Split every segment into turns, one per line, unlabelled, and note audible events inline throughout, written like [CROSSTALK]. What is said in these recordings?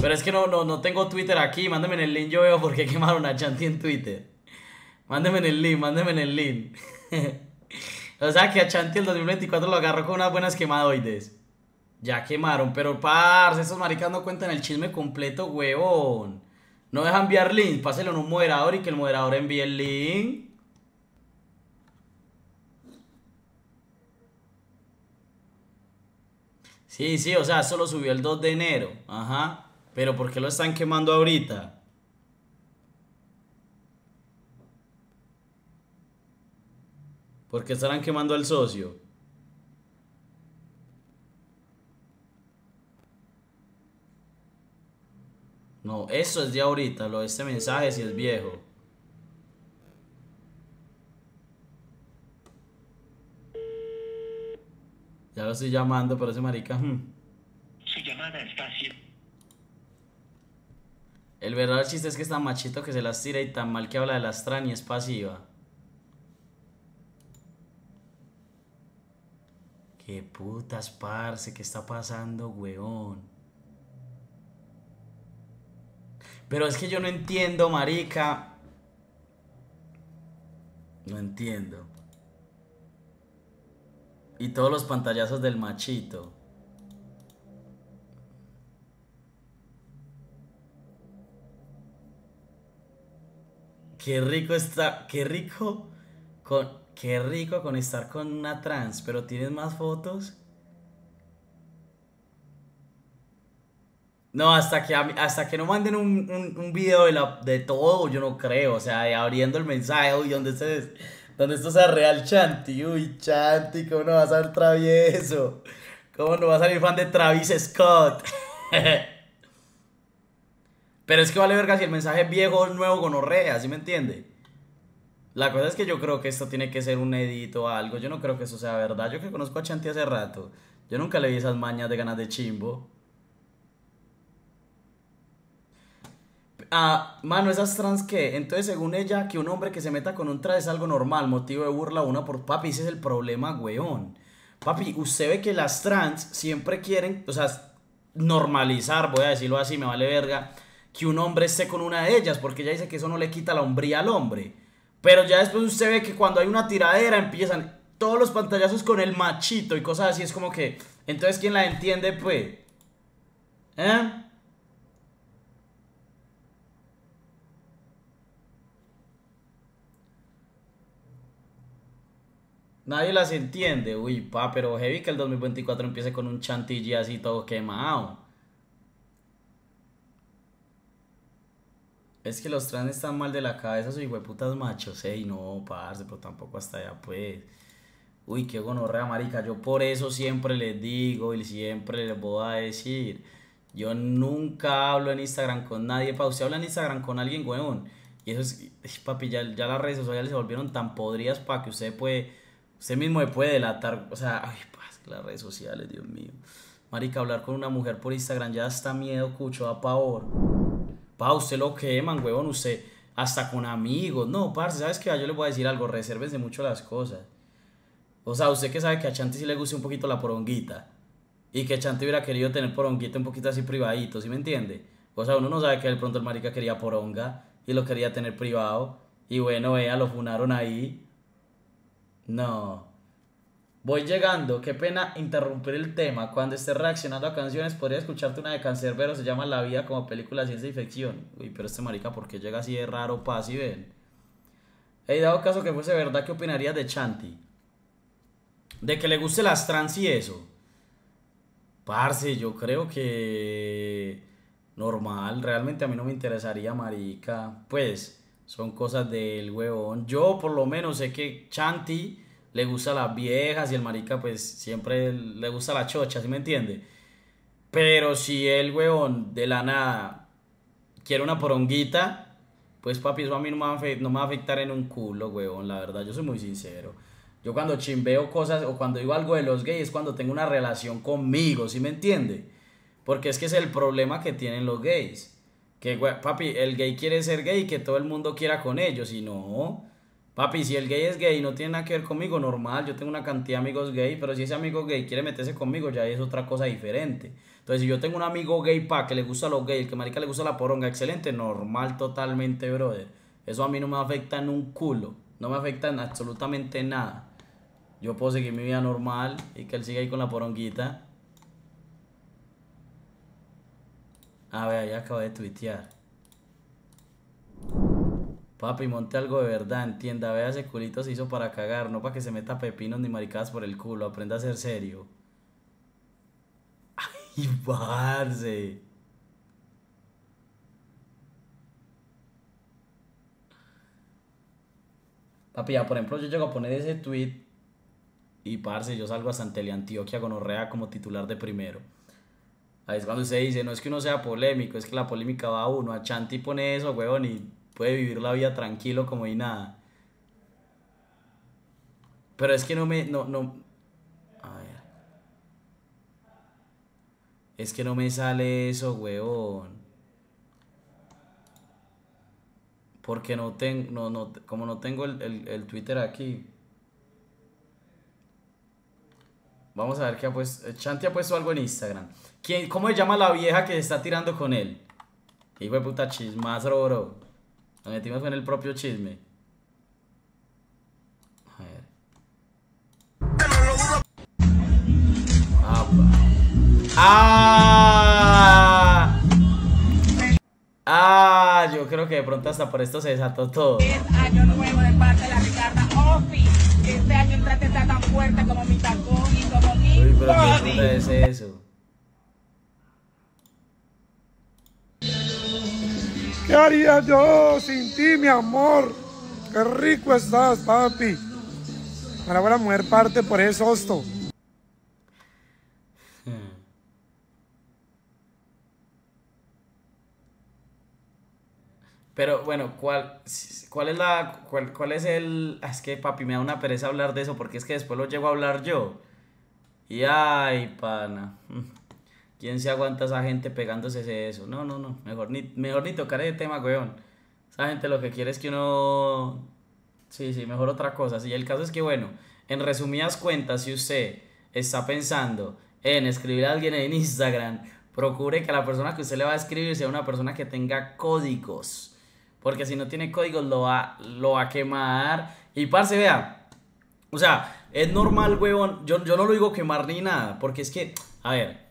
Pero es que no, no, tengo Twitter aquí. Mándeme en el link, yo veo por qué quemaron a Chanti en Twitter. Mándeme en el link, mándeme en el link. [LAUGHS] o sea que a Chanti el 2024 lo agarró con unas buenas quemadoides. Ya quemaron, pero parce, esos maricas no cuentan el chisme completo, huevón. No dejan enviar link, páselo en un moderador y que el moderador envíe el link. Sí, sí, o sea, solo subió el 2 de enero. Ajá. Pero ¿por qué lo están quemando ahorita? ¿Por qué estarán quemando al socio? No, eso es ya ahorita, lo este mensaje si es viejo. Ya lo estoy llamando, pero ese marica. Hmm. Su llamada está el verdadero chiste es que está machito que se las tira y tan mal que habla de la y es pasiva. Qué putas, parce, ¿qué está pasando, weón? Pero es que yo no entiendo, marica. No entiendo. Y todos los pantallazos del machito. Qué rico está, qué rico con, qué rico con estar con una trans, pero tienes más fotos. No, hasta que, hasta que no manden un, un, video de, todo, yo no creo. O sea, abriendo el mensaje, uy, donde, se, donde esto sea real, Chanti. Uy, Chanti, ¿cómo no vas a ser travieso? ¿Cómo no vas a salir fan de Travis Scott? [LAUGHS] Pero es que vale verga si el mensaje es viejo, nuevo, gonorrea, ¿sí me entiende? La cosa es que yo creo que esto tiene que ser un edito o algo. Yo no creo que eso sea verdad. Yo que conozco a Chanti hace rato, yo nunca le vi esas mañas de ganas de chimbo. Ah, mano, esas trans que. Entonces, según ella, que un hombre que se meta con un trans es algo normal, motivo de burla una por. Papi, ese es el problema, weón. Papi, usted ve que las trans siempre quieren, o sea, normalizar, voy a decirlo así, me vale verga que un hombre esté con una de ellas, porque ella dice que eso no le quita la hombría al hombre. Pero ya después usted ve que cuando hay una tiradera empiezan todos los pantallazos con el machito y cosas así. Es como que, entonces, ¿quién la entiende, pues? ¿Eh? Nadie las entiende. Uy, pa, pero heavy que el 2024 empiece con un chantilly así todo quemado. Es que los trans están mal de la cabeza, soy putas machos. Ey, no, parce, pero tampoco hasta allá, pues. Uy, qué gonorrea, marica. Yo por eso siempre les digo y siempre les voy a decir. Yo nunca hablo en Instagram con nadie. Pa, usted habla en Instagram con alguien, weón Y eso es, papi, ya, las redes sociales se volvieron tan podridas para que usted puede, usted mismo se puede delatar. O sea, ay, las redes sociales, Dios mío. Marica, hablar con una mujer por Instagram ya está miedo, cucho, a pavor. Pa, usted lo queman, huevón, usted hasta con amigos. No, parce, ¿sabes qué? Ah, yo le voy a decir algo, resérvense mucho las cosas. O sea, usted que sabe que a Chanti sí le gusta un poquito la poronguita. Y que Chanti hubiera querido tener poronguita un poquito así privadito, ¿sí me entiende? O sea, uno no sabe que de pronto el marica quería poronga y lo quería tener privado. Y bueno, vea, lo funaron ahí. No. Voy llegando, qué pena interrumpir el tema. Cuando estés reaccionando a canciones, podría escucharte una de Cancerbero, se llama La Vida como película de ciencia y ficción. Uy, pero este marica, ¿por qué llega así de raro, paz y ven? He dado caso que fuese verdad, ¿qué opinarías de Chanti? De que le guste las trans y eso. Parce, yo creo que. Normal, realmente a mí no me interesaría, marica. Pues, son cosas del huevón. Yo, por lo menos, sé que Chanti le gusta las viejas y el marica pues siempre le gusta la chocha, ¿sí me entiende? Pero si el huevón de la nada quiere una poronguita, pues papi, eso a mí no me, va a, afectar en un culo, huevón, la verdad, yo soy muy sincero. Yo cuando chimbeo cosas o cuando digo algo de los gays es cuando tengo una relación conmigo, ¿sí me entiende? Porque es que es el problema que tienen los gays. Que, papi, el gay quiere ser gay y que todo el mundo quiera con ellos. Y no, Papi, si el gay es gay, no tiene nada que ver conmigo, normal, yo tengo una cantidad de amigos gay, pero si ese amigo gay quiere meterse conmigo, ya es otra cosa diferente. Entonces, si yo tengo un amigo gay pa que le gusta los gays, que marica le gusta la poronga, excelente, normal totalmente, brother. Eso a mí no me afecta en un culo, no me afecta en absolutamente nada. Yo puedo seguir mi vida normal y que él siga ahí con la poronguita. A ver, ya acabo de tuitear. Papi, monte algo de verdad, entienda, vea ese culito se hizo para cagar, no para que se meta pepinos ni maricadas por el culo, aprenda a ser serio. Ay, [LAUGHS] parce. Papi, ya por ejemplo, yo llego a poner ese tweet y parce, yo salgo a Antioquia con Orrea como titular de primero. Ahí es cuando se dice, no es que uno sea polémico, es que la polémica va a uno. A Chanti pone eso, huevón, y puede vivir la vida tranquilo como y nada. Pero es que no me. No, no. A ver. Es que no me sale eso, huevón. Porque no tengo. como no tengo el, Twitter aquí. Vamos a ver qué ha puesto. Eh, Chanti ha puesto algo en Instagram. ¿Quién, ¿Cómo se llama la vieja que está tirando con él? Hijo de puta chismazo, bro. Nos metimos con el propio chisme. A ver. Apa. ¡Ah! ¡Ah! Yo creo que de pronto hasta por esto se desató todo. Es año nuevo de parte de la Ricarda Offi. Este año el trate está tan fuerte como mi tacón y como mi Uy, pero ¿qué es eso? ¿Qué haría yo sin ti, mi amor? Qué rico estás, papi. Ahora la mujer parte por eso, hosto. Hmm. Pero bueno, ¿cuál, cuál es la. Cuál, cuál, es el. Ah, es que papi, me da una pereza hablar de eso porque es que después lo llego a hablar yo. Y ay, pana. Hmm. ¿Quién se aguanta esa gente pegándose de eso? No, no, no. Mejor ni, mejor ni tocar ese tema, weón. Esa gente lo que quiere es que uno. Sí, sí, mejor otra cosa. Sí, el caso es que, bueno, en resumidas cuentas, si usted está pensando en escribir a alguien en Instagram, procure que la persona que usted le va a escribir sea una persona que tenga códigos. Porque si no tiene códigos, lo va, lo a quemar. Y parce, vea. O sea, es normal, weón. Yo, yo no lo digo quemar ni nada. Porque es que, a ver,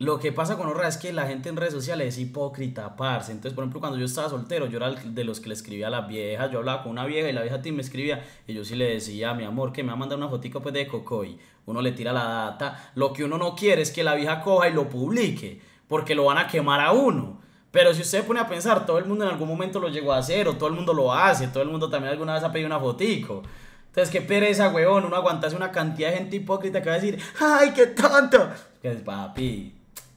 lo que pasa con Orra es que la gente en redes sociales es hipócrita, parce. Entonces, por ejemplo, cuando yo estaba soltero, yo era de los que le escribía a las viejas. Yo hablaba con una vieja y la vieja a ti me escribía. Y yo sí le decía, mi amor, que me va a mandar una fotica pues, de cocoy. Uno le tira la data. Lo que uno no quiere es que la vieja coja y lo publique, porque lo van a quemar a uno. Pero si usted pone a pensar, todo el mundo en algún momento lo llegó a hacer, o todo el mundo lo hace, todo el mundo también alguna vez ha pedido una fotico. Entonces, qué pereza, weón, uno aguantase una cantidad de gente hipócrita que va a decir, ¡ay, qué tonto! Que es papi,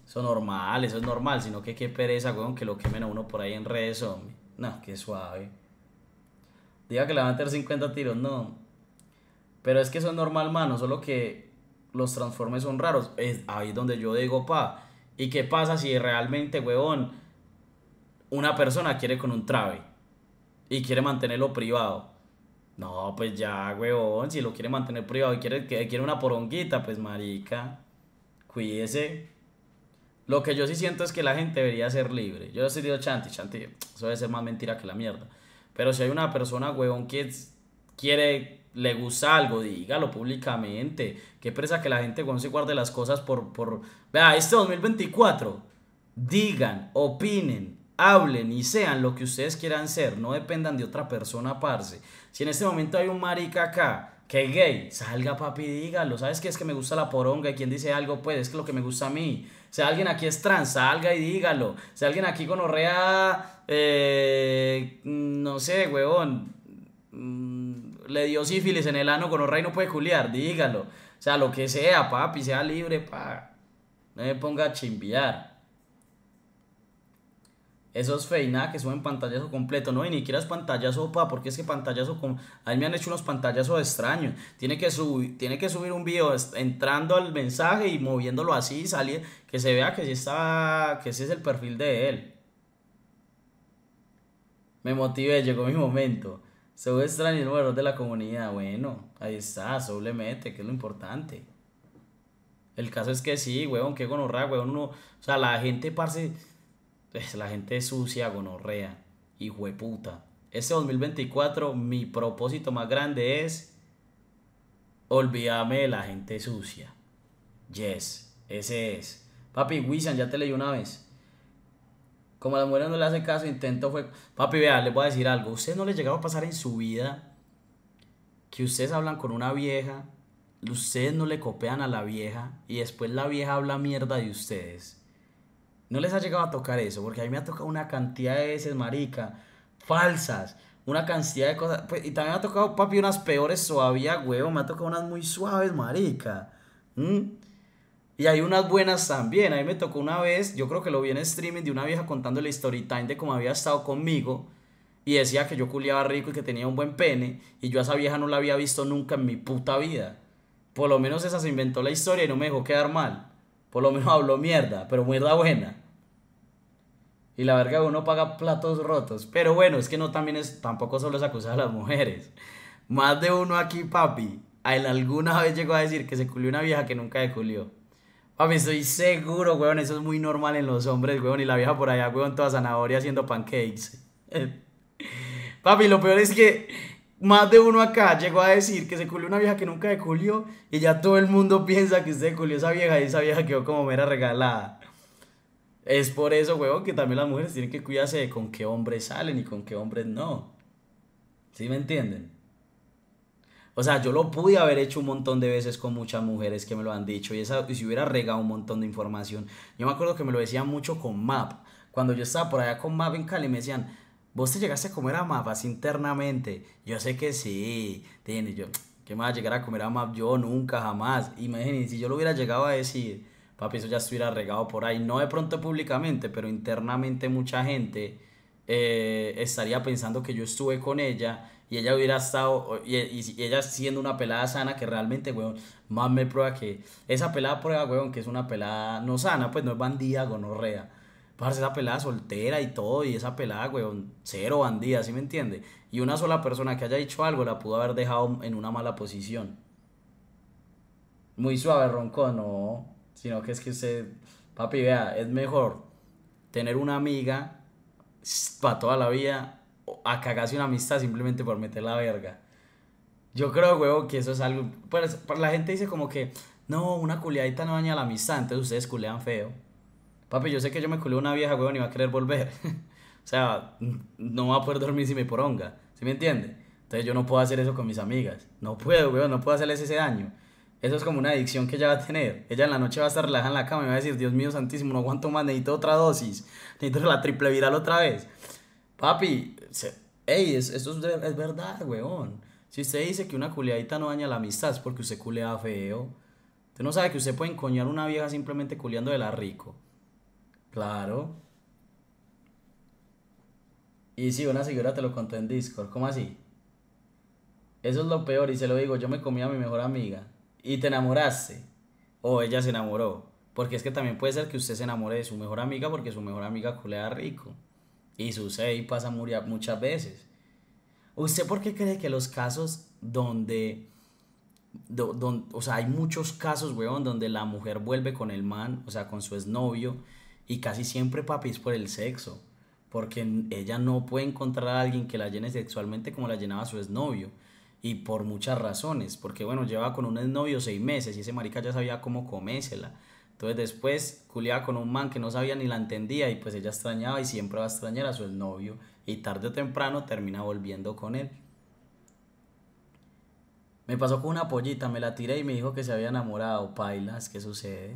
eso normal, eso es normal, sino que qué pereza, weón, que lo quemen a uno por ahí en redes, hombre. No, qué suave. Diga que le van a meter 50 tiros, no. Pero es que eso es normal, mano, solo que los transformes son raros. Es ahí donde yo digo, pa, ¿y qué pasa si realmente, huevón, una persona quiere con un trave y quiere mantenerlo privado? No, pues ya, weón, si lo quiere mantener privado y quiere, quiere una poronguita, pues marica, cuídese. Lo que yo sí siento es que la gente debería ser libre. Yo sí digo, Chanti, Chanti, eso debe ser más mentira que la mierda. Pero si hay una persona, huevón, que quiere, le gusta algo, dígalo públicamente. Qué presa que la gente, huevón, se guarde las cosas por, por... Vea, este 2024, digan, opinen, hablen y sean lo que ustedes quieran ser. No dependan de otra persona, parce. Si en este momento hay un marica acá que gay, salga papi, dígalo. ¿Sabes qué? Es que me gusta la poronga y quien dice algo, puede. es que lo que me gusta a mí. Si alguien aquí es trans, salga y dígalo. Si alguien aquí con orrea, eh, no sé, huevón, mm, le dio sífilis en el ano, gonorrea y no puede juliar, dígalo. O sea, lo que sea, papi, sea libre, pa. No me ponga a chimbiar esos feinados que suben pantallazo completo, no, y ni quieras pantallazo opa, porque es que pantallazo, con... ahí me han hecho unos pantallazos extraños, tiene que, subir, tiene que subir un video entrando al mensaje y moviéndolo así, salir, que se vea que sí está, que ese es el perfil de él. Me motivé, llegó mi momento. ve extraño el número de la comunidad, bueno, ahí está, sublemente, que es lo importante. El caso es que sí, weón, qué gonorra, weón, uno, o sea, la gente, parce pues, la gente sucia, gonorrea, hijo de puta. Este 2024 mi propósito más grande es olvidarme de la gente sucia. Yes, ese es. Papi, Wisan, ya te leí una vez. Como a las mujeres no le hace caso, intento fue... Papi, vea, les voy a decir algo. ¿Ustedes no le llegaba a pasar en su vida que ustedes hablan con una vieja, ustedes no le copian a la vieja y después la vieja habla mierda de ustedes. No les ha llegado a tocar eso, porque a mí me ha tocado una cantidad de veces, marica, falsas, una cantidad de cosas. Pues, y también me ha tocado, papi, unas peores todavía, huevo. Me ha tocado unas muy suaves, marica. Y hay unas buenas también. A mí me tocó una vez, yo creo que lo vi en streaming de una vieja contando la story time de cómo había estado conmigo. Y decía que yo culiaba rico y que tenía un buen pene. Y yo a esa vieja no la había visto nunca en mi puta vida. Por lo menos esa se inventó la historia y no me dejó quedar mal. Por lo menos [LAUGHS] habló mierda, pero mierda buena. Y la verga uno paga platos rotos. Pero bueno, es que no también es, tampoco solo es acusar a las mujeres. [LAUGHS] Más de uno aquí, papi. A alguna vez llegó a decir que se culió una vieja que nunca se culió. Papi, estoy seguro, weón. Eso es muy normal en los hombres, weón. Y la vieja por allá, weón, toda zanahoria haciendo pancakes. [LAUGHS] Papi, lo peor es que más de uno acá llegó a decir que se culió una vieja que nunca se culió y ya todo el mundo [LAUGHS] piensa que usted culió esa vieja y esa vieja quedó como mera regalada. Es por eso, huevón, que también las mujeres tienen que cuidarse de con qué hombres salen y con qué hombres no. ¿Sí me entienden? O sea, yo lo pude haber hecho un montón de veces con muchas mujeres que me lo han dicho y, esa, y si hubiera regado un montón de información. Yo me acuerdo que me lo decían mucho con Map. Cuando yo estaba por allá con Map en Cali me decían, ¿Vos te llegaste a comer a Mapas internamente? Yo sé que sí. Tiene yo, ¿qué más llegar a comer a Map? Yo nunca, jamás. Imagínense, si yo lo hubiera llegado a decir, papi, eso ya estuviera regado por ahí. No de pronto públicamente, pero internamente mucha gente eh, estaría pensando que yo estuve con ella y ella hubiera estado, y, ella siendo una pelada sana, que realmente, weón, más me prueba que esa pelada prueba, weón, que es una pelada no sana, pues no es bandida, gonorrea parce, esa pelada soltera y todo, y esa pelada, weón, cero bandida, ¿sí me entiende? Y una sola persona que haya dicho algo la pudo haber dejado en una mala posición. Muy suave, ronco, no. Sino que es que usted, papi, vea, es mejor tener una amiga para toda la vida a cagarse una amistad simplemente por meter la verga. Yo creo, weón, que eso es algo. Pues, la gente dice como que, no, una culiadita no daña la amistad, entonces ustedes culean feo papi, yo sé que yo me culé una vieja, weón, y va a querer volver. [LAUGHS] o sea, no va a poder dormir si me poronga, ¿sí me entiende? Entonces yo no puedo hacer eso con mis amigas. No puedo, weón, no puedo hacerles ese daño. Eso es como una adicción que ella va a tener. Ella en la noche va a estar relajada en la cama y va a decir, Dios mío santísimo, no aguanto más, necesito otra dosis. Necesito la triple viral otra vez. Papi, ey, esto es, verdad, weón. Si usted dice que una culiadita no daña la amistad es porque usted culea feo. Usted no sabe que usted puede encoñar una vieja simplemente culeando de la rico. Claro. Y si una señora te lo contó en Discord. ¿Cómo así? Eso es lo peor y se lo digo, yo me comí a mi mejor amiga. Y te enamoraste. O ella se enamoró. Porque es que también puede ser que usted se enamore de su mejor amiga porque su mejor amiga culea rico. Y sucede y pasa muchas veces. ¿Usted por qué cree que los casos donde, donde, O sea, hay muchos casos, weón, donde la mujer vuelve con el man, o sea, con su exnovio, y casi siempre, papi, es por el sexo. Porque ella no puede encontrar a alguien que la llene sexualmente como la llenaba su exnovio. Y por muchas razones. Porque, bueno, llevaba con un exnovio seis meses y ese marica ya sabía cómo comérsela. Entonces después culiaba con un man que no sabía ni la entendía y pues ella extrañaba y siempre va a extrañar a su exnovio y tarde o temprano termina volviendo con él. Me pasó con una pollita, me la tiré y me dijo que se había enamorado. Pailas, ¿qué sucede?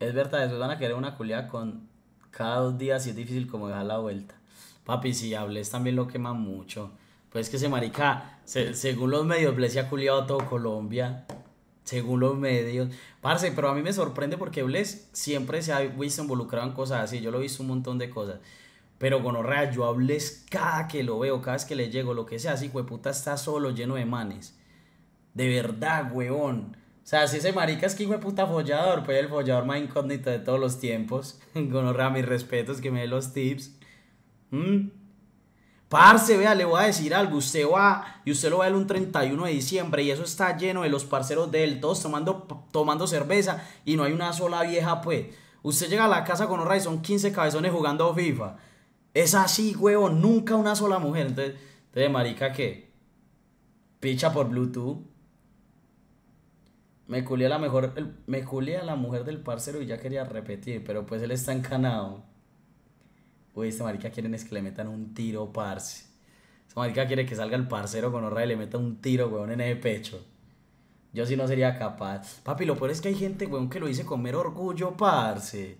Es verdad, después van a querer una culiada con cada dos días y es difícil como dejar la vuelta. Papi, si hables también lo quema mucho. Pues que se marica, según los medios, se ha culiado a todo Colombia. Según los medios. Parce, pero a mí me sorprende porque Bles siempre se ha visto involucrado en cosas así. Yo lo he visto un montón de cosas. Pero con yo hables cada que lo veo, cada vez que le llego, lo que sea, así, hueputa, está solo, lleno de manes. De verdad, weón. O sea, si ese marica es que hijo de puta follador, pues el follador más incógnito de todos los tiempos. [LAUGHS] con a mis respetos, que me dé los tips. Mm. Parce, vea, le voy a decir algo. Usted va y usted lo va el 31 de diciembre y eso está lleno de los parceros de él, todos tomando, tomando cerveza y no hay una sola vieja, pues. Usted llega a la casa con honra y son 15 cabezones jugando FIFA. Es así, huevo, nunca una sola mujer. Entonces, entonces marica, ¿qué? Picha por Bluetooth. Me culé a la mejor, me la mujer del parcero y ya quería repetir, pero pues él está encanado. Uy, esta marica quieren es que le metan un tiro, parce. Esta marica quiere que salga el parcero con honra y le meta un tiro, weón, en el pecho. Yo sí no sería capaz. Papi, lo peor es que hay gente, weón, que lo dice con mero orgullo, parce.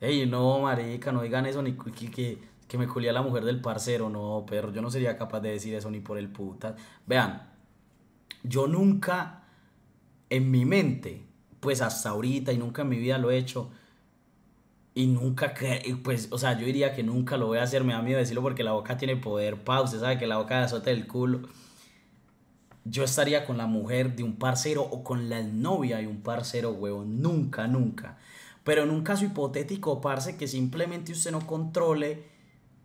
Ey, no, marica, no digan eso, ni que, que, me culé a la mujer del parcero. No, perro, yo no sería capaz de decir eso ni por el puta. Vean, yo nunca en mi mente, pues hasta ahorita y nunca en mi vida lo he hecho. Y nunca, pues, o sea, yo diría que nunca lo voy a hacer, me da miedo decirlo porque la boca tiene poder, pa, usted sabe que la boca azota el culo. Yo estaría con la mujer de un parcero o con la novia de un parcero, huevo nunca, nunca. Pero en un caso hipotético, parce, que simplemente usted no controle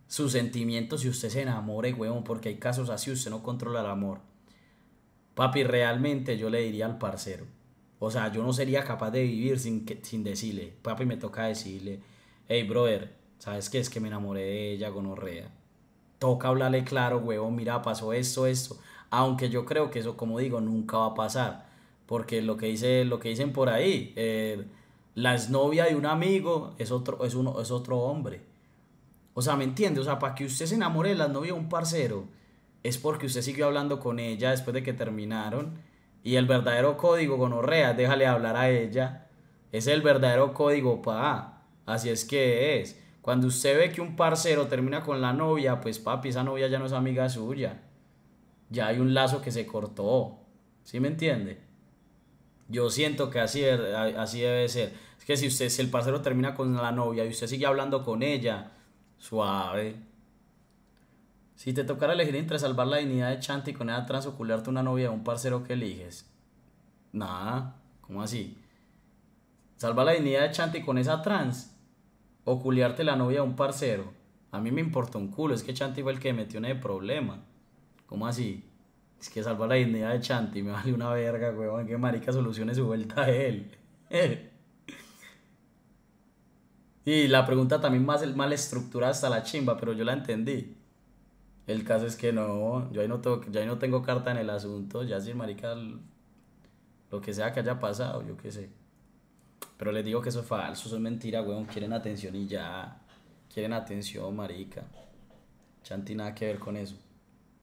sus sentimientos y usted se enamore, huevón, porque hay casos así, usted no controla el amor. Papi, realmente yo le diría al parcero. O sea, yo no sería capaz de vivir sin, que, sin decirle. Papi, me toca decirle, hey, brother, ¿sabes qué? Es que me enamoré de ella, gonorrea. Toca hablarle claro, huevo, mira, pasó esto, esto. Aunque yo creo que eso, como digo, nunca va a pasar. Porque lo que, dice, lo que dicen por ahí, eh, la exnovia de un amigo es otro, es, uno, es otro hombre. O sea, ¿me entiende? O sea, para que usted se enamore de la novia de un parcero es porque usted siguió hablando con ella después de que terminaron. Y el verdadero código gonorrea, déjale hablar a ella. Es el verdadero código pa. Así es que es. Cuando usted ve que un parcero termina con la novia, pues papi, esa novia ya no es amiga suya. Ya hay un lazo que se cortó. ¿Sí me entiende? Yo siento que así, así debe ser. Es que si usted, si el parcero termina con la novia y usted sigue hablando con ella, suave si te tocara elegir entre salvar la dignidad de Chanti esa trans o culiarte una novia o un parcero que eliges. Nada, ¿cómo así? Salvar la dignidad de Chanti con esa trans o culiarte la novia a un parcero. A mí me importa un culo, es que Chanti fue el que me metió en el problema. ¿Cómo así? Es que salvar la dignidad de Chanti me [LAUGHS] vale una verga, weón. Que marica solucione su vuelta a él. [LAUGHS] y la pregunta también más mal estructurada hasta la chimba, pero yo la entendí. El caso es que no, yo ahí no, tengo, no tengo carta en el asunto, ya si marica, lo que sea que haya pasado, yo qué sé. Pero les digo que eso es falso, eso es mentira, weón, quieren atención y ya, quieren atención, marica. Chanti nada que ver con eso.